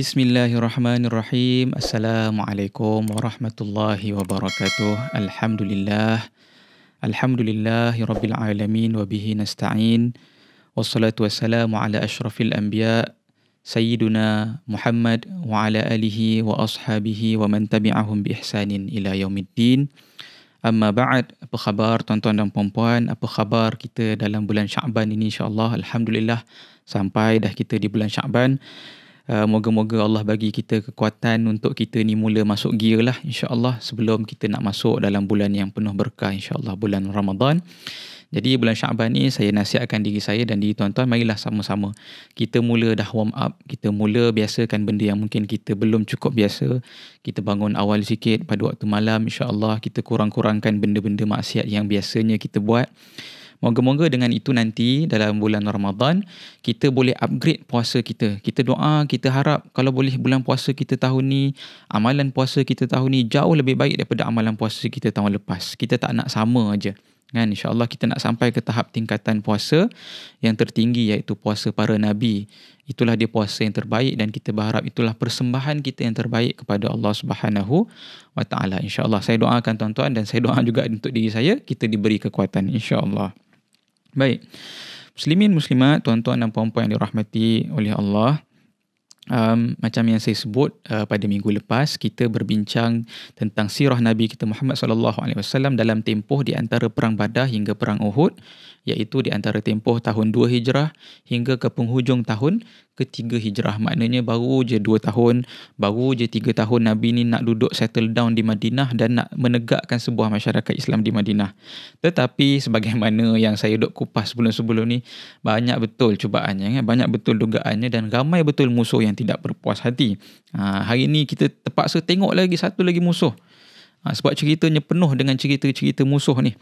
Bismillahirrahmanirrahim. Assalamualaikum warahmatullahi wabarakatuh. Alhamdulillah. Rabbil alamin wa bihi nasta'in. Wassalatu wassalamu ala asyrafil anbiya sayyiduna Muhammad wa ala alihi wa ashabihi wa man tabi'ahum bi ihsanin ila yaumiddin. Amma ba'd, apa khabar tuan-tuan dan puan-puan? Apa khabar kita dalam bulan Syakban ini InsyaAllah. Alhamdulillah sampai dah kita di bulan Syaban. Uh, moga-moga Allah bagi kita kekuatan untuk kita ni mula masuk gear lah insyaAllah sebelum kita nak masuk dalam bulan yang penuh berkah insyaAllah bulan Ramadan. Jadi bulan Syaban ni saya nasihatkan diri saya dan diri tuan-tuan marilah sama-sama kita mula dah warm up, kita mula biasakan benda yang mungkin kita belum cukup biasa. Kita bangun awal sikit pada waktu malam insya-Allah kita kurang-kurangkan benda-benda maksiat yang biasanya kita buat. Moga-moga dengan itu nanti dalam bulan Ramadan kita boleh upgrade puasa kita. Kita doa, kita harap kalau boleh bulan puasa kita tahun ni, amalan puasa kita tahun ni jauh lebih baik daripada amalan puasa kita tahun lepas. Kita tak nak sama aja. Kan insya-Allah kita nak sampai ke tahap tingkatan puasa yang tertinggi iaitu puasa para nabi. Itulah dia puasa yang terbaik dan kita berharap itulah persembahan kita yang terbaik kepada Allah Subhanahu wa taala insya-Allah. Saya doakan tuan-tuan dan saya doa juga untuk diri saya kita diberi kekuatan insya-Allah. Baik. Muslimin muslimat, tuan-tuan dan puan-puan yang dirahmati oleh Allah. Um, macam yang saya sebut uh, pada minggu lepas kita berbincang tentang sirah Nabi kita Muhammad sallallahu alaihi wasallam dalam tempoh di antara perang Badar hingga perang Uhud iaitu di antara tempoh tahun 2 Hijrah hingga ke penghujung tahun ketiga hijrah maknanya baru je 2 tahun baru je 3 tahun Nabi ni nak duduk settle down di Madinah dan nak menegakkan sebuah masyarakat Islam di Madinah tetapi sebagaimana yang saya duk kupas sebelum-sebelum ni banyak betul cubaannya kan? banyak betul dugaannya dan ramai betul musuh yang tidak berpuas hati ha, hari ni kita terpaksa tengok lagi satu lagi musuh Ha, sebab ceritanya penuh dengan cerita-cerita musuh ni.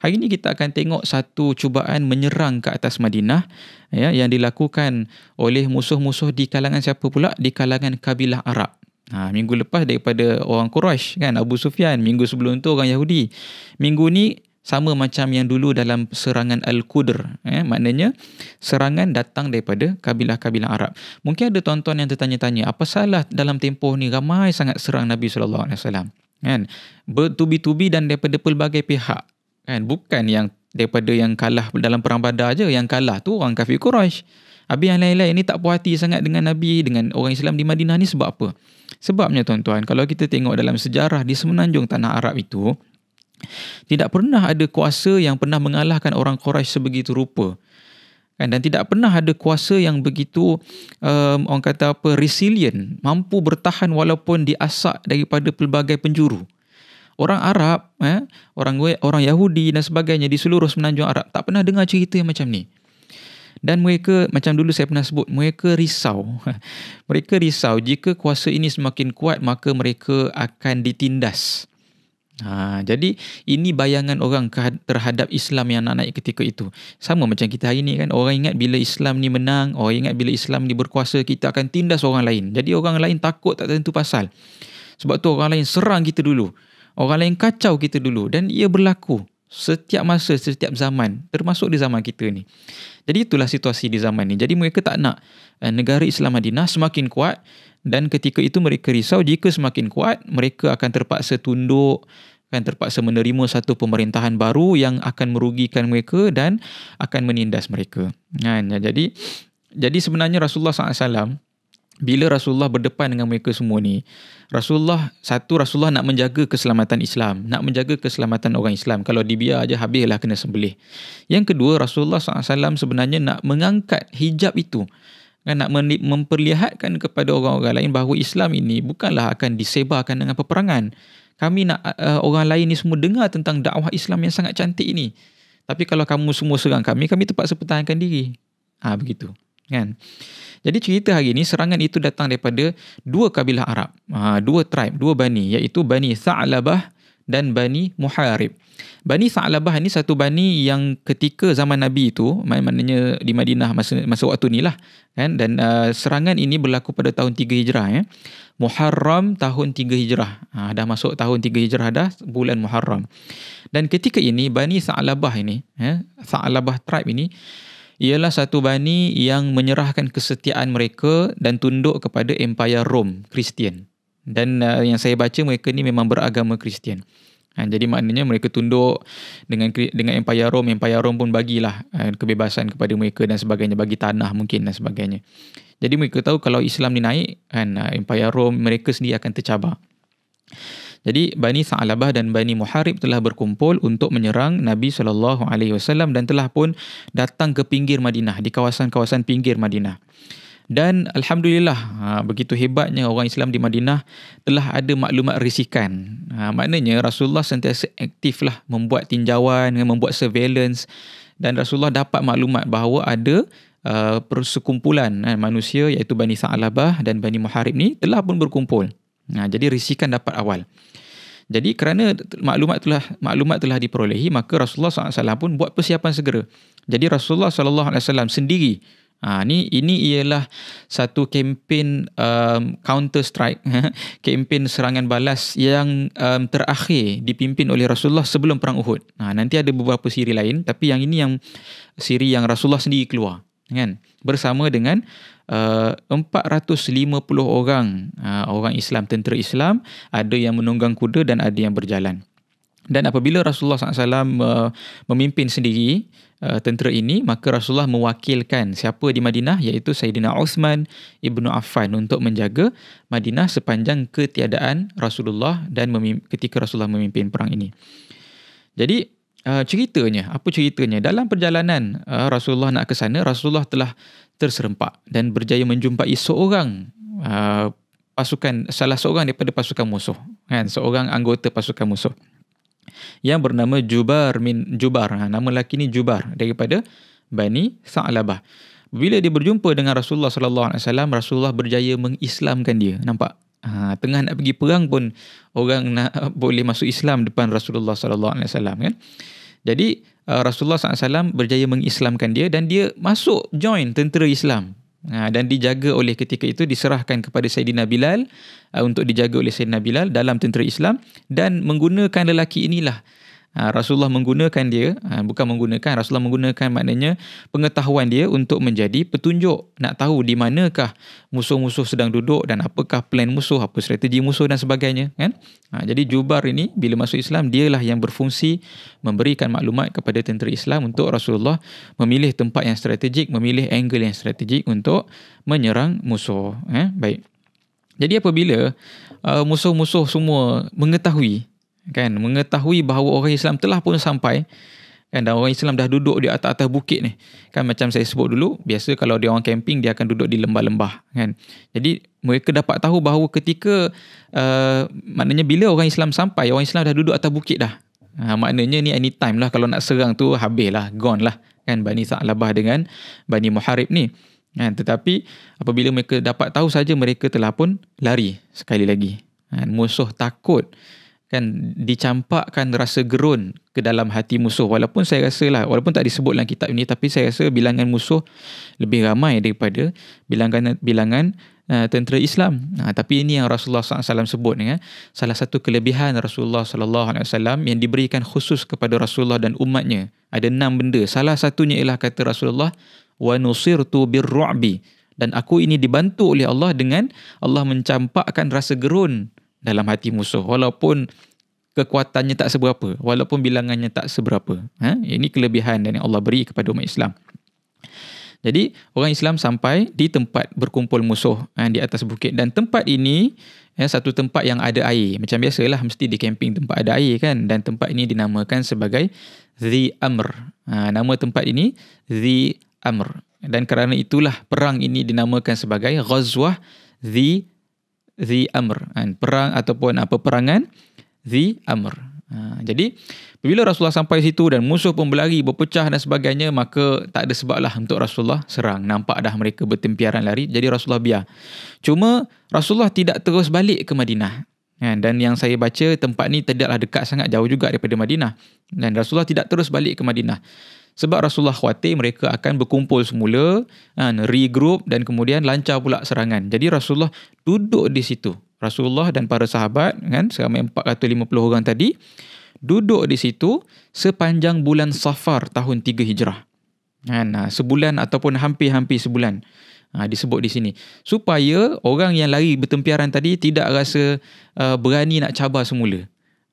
Hari ni kita akan tengok satu cubaan menyerang ke atas Madinah ya, yang dilakukan oleh musuh-musuh di kalangan siapa pula? Di kalangan kabilah Arab. Ha, minggu lepas daripada orang Quraisy kan Abu Sufyan, minggu sebelum tu orang Yahudi. Minggu ni sama macam yang dulu dalam serangan Al-Qudr. Eh, maknanya serangan datang daripada kabilah-kabilah Arab. Mungkin ada tuan-tuan yang tertanya-tanya apa salah dalam tempoh ni ramai sangat serang Nabi SAW kan bertubi-tubi dan daripada pelbagai pihak kan bukan yang daripada yang kalah dalam perang badar aja yang kalah tu orang kafir Quraisy Habis yang lain-lain ni tak puas hati sangat dengan Nabi, dengan orang Islam di Madinah ni sebab apa? Sebabnya tuan-tuan, kalau kita tengok dalam sejarah di semenanjung tanah Arab itu, tidak pernah ada kuasa yang pernah mengalahkan orang Quraisy sebegitu rupa kan dan tidak pernah ada kuasa yang begitu um, orang kata apa resilient mampu bertahan walaupun diasak daripada pelbagai penjuru orang Arab eh orang orang Yahudi dan sebagainya di seluruh semenanjung Arab tak pernah dengar cerita yang macam ni dan mereka macam dulu saya pernah sebut mereka risau mereka risau jika kuasa ini semakin kuat maka mereka akan ditindas Ha, jadi ini bayangan orang terhadap Islam yang nak naik ketika itu. Sama macam kita hari ni kan, orang ingat bila Islam ni menang, orang ingat bila Islam ni berkuasa, kita akan tindas orang lain. Jadi orang lain takut tak tentu pasal. Sebab tu orang lain serang kita dulu. Orang lain kacau kita dulu dan ia berlaku setiap masa, setiap zaman, termasuk di zaman kita ni. Jadi itulah situasi di zaman ni. Jadi mereka tak nak uh, negara Islam Madinah semakin kuat dan ketika itu mereka risau jika semakin kuat, mereka akan terpaksa tunduk, akan terpaksa menerima satu pemerintahan baru yang akan merugikan mereka dan akan menindas mereka. Kan? Jadi jadi sebenarnya Rasulullah SAW bila Rasulullah berdepan dengan mereka semua ni, Rasulullah, satu Rasulullah nak menjaga keselamatan Islam, nak menjaga keselamatan orang Islam. Kalau dibiar aja habislah kena sembelih. Yang kedua, Rasulullah SAW sebenarnya nak mengangkat hijab itu. Kan, nak memperlihatkan kepada orang-orang lain bahawa Islam ini bukanlah akan disebarkan dengan peperangan. Kami nak uh, orang lain ni semua dengar tentang dakwah Islam yang sangat cantik ini. Tapi kalau kamu semua serang kami, kami terpaksa pertahankan diri. Ah ha, begitu kan jadi cerita hari ini serangan itu datang daripada dua kabilah Arab ha, dua tribe dua bani iaitu bani Sa'labah dan bani Muharib bani Sa'labah ini satu bani yang ketika zaman Nabi itu maknanya di Madinah masa masa waktu ni lah kan dan uh, serangan ini berlaku pada tahun 3 Hijrah ya Muharram tahun 3 Hijrah ha, dah masuk tahun 3 Hijrah dah bulan Muharram dan ketika ini bani Sa'labah ini ya Sa'labah tribe ini ialah satu bani yang menyerahkan kesetiaan mereka dan tunduk kepada empayar Rom Kristian dan uh, yang saya baca mereka ni memang beragama Kristian ha, jadi maknanya mereka tunduk dengan dengan empayar Rom empayar Rom pun bagilah uh, kebebasan kepada mereka dan sebagainya bagi tanah mungkin dan sebagainya jadi mereka tahu kalau Islam ni naik kan uh, empayar Rom mereka sendiri akan tercabar jadi Bani Sa'alabah dan Bani Muharib telah berkumpul untuk menyerang Nabi sallallahu alaihi wasallam dan telah pun datang ke pinggir Madinah di kawasan-kawasan pinggir Madinah. Dan alhamdulillah ha, begitu hebatnya orang Islam di Madinah telah ada maklumat risikan. Ha, maknanya Rasulullah sentiasa aktiflah membuat tinjauan membuat surveillance dan Rasulullah dapat maklumat bahawa ada Uh, persekumpulan uh, manusia iaitu Bani Sa'alabah dan Bani Muharib ni telah pun berkumpul. Nah, ha, jadi risikan dapat awal. Jadi kerana maklumat telah maklumat telah diperolehi, maka Rasulullah SAW pun buat persiapan segera. Jadi Rasulullah SAW sendiri, ha, ini, ini ialah satu kempen um, counter strike, kempen serangan balas yang um, terakhir dipimpin oleh Rasulullah sebelum Perang Uhud. Ha, nanti ada beberapa siri lain, tapi yang ini yang siri yang Rasulullah sendiri keluar kan bersama dengan uh, 450 orang uh, orang Islam tentera Islam ada yang menunggang kuda dan ada yang berjalan dan apabila Rasulullah SAW uh, memimpin sendiri uh, tentera ini, maka Rasulullah mewakilkan siapa di Madinah iaitu Sayyidina Uthman ibnu Affan untuk menjaga Madinah sepanjang ketiadaan Rasulullah dan ketika Rasulullah memimpin perang ini. Jadi uh, ceritanya, apa ceritanya? Dalam perjalanan uh, Rasulullah nak ke sana, Rasulullah telah terserempak dan berjaya menjumpai seorang uh, pasukan salah seorang daripada pasukan musuh, kan? Seorang anggota pasukan musuh yang bernama Jubar min Jubar. Ha, nama lelaki ni Jubar daripada Bani Sa'labah. Bila dia berjumpa dengan Rasulullah sallallahu alaihi wasallam, Rasulullah berjaya mengislamkan dia. Nampak? Ha, tengah nak pergi perang pun orang nak boleh masuk Islam depan Rasulullah sallallahu alaihi wasallam kan. Jadi uh, Rasulullah SAW berjaya mengislamkan dia dan dia masuk join tentera Islam. Ha, dan dijaga oleh ketika itu diserahkan kepada Sayyidina Bilal uh, untuk dijaga oleh Sayyidina Bilal dalam tentera Islam dan menggunakan lelaki inilah Ah, Rasulullah menggunakan dia, ah, bukan menggunakan, Rasulullah menggunakan maknanya pengetahuan dia untuk menjadi petunjuk. Nak tahu di manakah musuh-musuh sedang duduk dan apakah plan musuh, apa strategi musuh dan sebagainya. Kan? Ah, jadi Jubar ini bila masuk Islam, dialah yang berfungsi memberikan maklumat kepada tentera Islam untuk Rasulullah memilih tempat yang strategik, memilih angle yang strategik untuk menyerang musuh. Eh? Baik. Jadi apabila uh, musuh-musuh semua mengetahui kan mengetahui bahawa orang Islam telah pun sampai kan dan orang Islam dah duduk di atas-atas bukit ni kan macam saya sebut dulu biasa kalau dia orang camping dia akan duduk di lembah-lembah kan jadi mereka dapat tahu bahawa ketika uh, maknanya bila orang Islam sampai orang Islam dah duduk atas bukit dah ha, maknanya ni anytime lah kalau nak serang tu habis lah gone lah kan Bani Sa'labah dengan Bani Muharib ni kan tetapi apabila mereka dapat tahu saja mereka telah pun lari sekali lagi kan musuh takut kan dicampakkan rasa gerun ke dalam hati musuh walaupun saya rasa lah walaupun tak disebut dalam kitab ini tapi saya rasa bilangan musuh lebih ramai daripada bilangan bilangan uh, tentera Islam. Nah, uh, tapi ini yang Rasulullah SAW sebut ya. Salah satu kelebihan Rasulullah SAW yang diberikan khusus kepada Rasulullah dan umatnya. Ada enam benda. Salah satunya ialah kata Rasulullah, وَنُصِرْتُ بِالرُّعْبِ dan aku ini dibantu oleh Allah dengan Allah mencampakkan rasa gerun dalam hati musuh walaupun kekuatannya tak seberapa walaupun bilangannya tak seberapa ha ini kelebihan yang Allah beri kepada umat Islam jadi orang Islam sampai di tempat berkumpul musuh ha, di atas bukit dan tempat ini ya, satu tempat yang ada air macam biasalah mesti di camping tempat ada air kan dan tempat ini dinamakan sebagai the Amr ha, nama tempat ini the Amr dan kerana itulah perang ini dinamakan sebagai Ghazwah the the amr kan perang ataupun apa uh, perangan the amr uh, jadi bila Rasulullah sampai situ dan musuh pun berlari berpecah dan sebagainya maka tak ada sebablah untuk Rasulullah serang nampak dah mereka bertempiaran lari jadi Rasulullah biar cuma Rasulullah tidak terus balik ke Madinah Kan? Dan yang saya baca tempat ni tidaklah dekat sangat jauh juga daripada Madinah. Dan Rasulullah tidak terus balik ke Madinah. Sebab Rasulullah khawatir mereka akan berkumpul semula, kan, regroup dan kemudian lancar pula serangan. Jadi Rasulullah duduk di situ. Rasulullah dan para sahabat, kan, seramai 450 orang tadi, duduk di situ sepanjang bulan Safar tahun 3 Hijrah. Kan, ha, sebulan ataupun hampir-hampir sebulan. Ha, disebut di sini. Supaya orang yang lari bertempiaran tadi tidak rasa uh, berani nak cabar semula.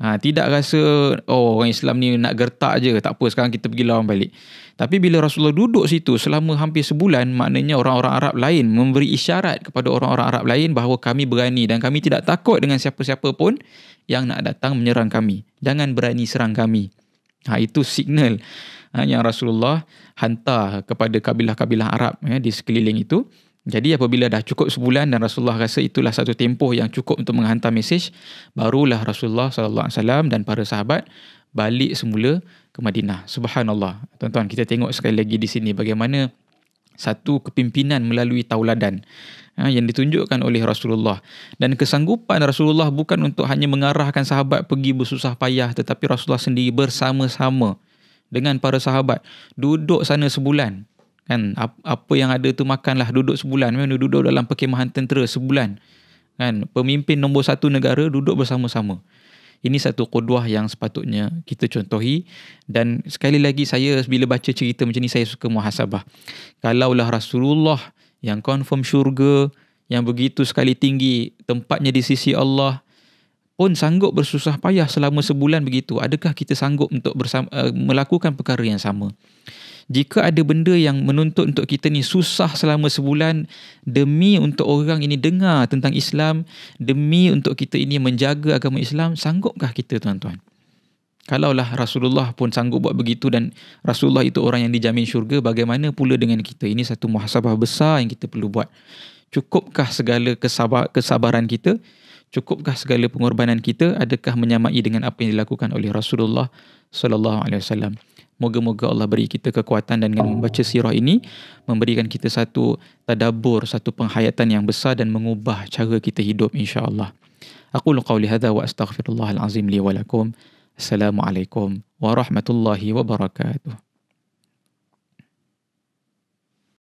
Ha, tidak rasa, oh orang Islam ni nak gertak je. Tak apa, sekarang kita pergi lawan balik. Tapi bila Rasulullah duduk situ selama hampir sebulan, maknanya orang-orang Arab lain memberi isyarat kepada orang-orang Arab lain bahawa kami berani dan kami tidak takut dengan siapa-siapa pun yang nak datang menyerang kami. Jangan berani serang kami. Ha, itu signal ha, yang Rasulullah hantar kepada kabilah-kabilah Arab ya, di sekeliling itu. Jadi apabila dah cukup sebulan dan Rasulullah rasa itulah satu tempoh yang cukup untuk menghantar mesej, barulah Rasulullah Sallallahu Alaihi Wasallam dan para sahabat balik semula ke Madinah. Subhanallah. Tuan-tuan, kita tengok sekali lagi di sini bagaimana satu kepimpinan melalui tauladan ha, yang ditunjukkan oleh Rasulullah dan kesanggupan Rasulullah bukan untuk hanya mengarahkan sahabat pergi bersusah payah tetapi Rasulullah sendiri bersama-sama dengan para sahabat duduk sana sebulan kan apa yang ada tu makanlah duduk sebulan memang duduk dalam perkemahan tentera sebulan kan pemimpin nombor satu negara duduk bersama-sama ini satu kuduah yang sepatutnya kita contohi dan sekali lagi saya bila baca cerita macam ni saya suka muhasabah kalaulah Rasulullah yang confirm syurga yang begitu sekali tinggi tempatnya di sisi Allah pun sanggup bersusah payah selama sebulan begitu adakah kita sanggup untuk bersama, eh, melakukan perkara yang sama jika ada benda yang menuntut untuk kita ni susah selama sebulan demi untuk orang ini dengar tentang Islam, demi untuk kita ini menjaga agama Islam, sanggupkah kita tuan-tuan? Kalaulah Rasulullah pun sanggup buat begitu dan Rasulullah itu orang yang dijamin syurga, bagaimana pula dengan kita? Ini satu muhasabah besar yang kita perlu buat. Cukupkah segala kesabar, kesabaran kita? Cukupkah segala pengorbanan kita? Adakah menyamai dengan apa yang dilakukan oleh Rasulullah sallallahu alaihi wasallam? Moga-moga Allah beri kita kekuatan dan dengan membaca sirah ini memberikan kita satu tadabbur, satu penghayatan yang besar dan mengubah cara kita hidup insya-Allah. Aku lu qauli hadza wa astaghfirullahal azim li wa lakum. Assalamualaikum warahmatullahi wabarakatuh.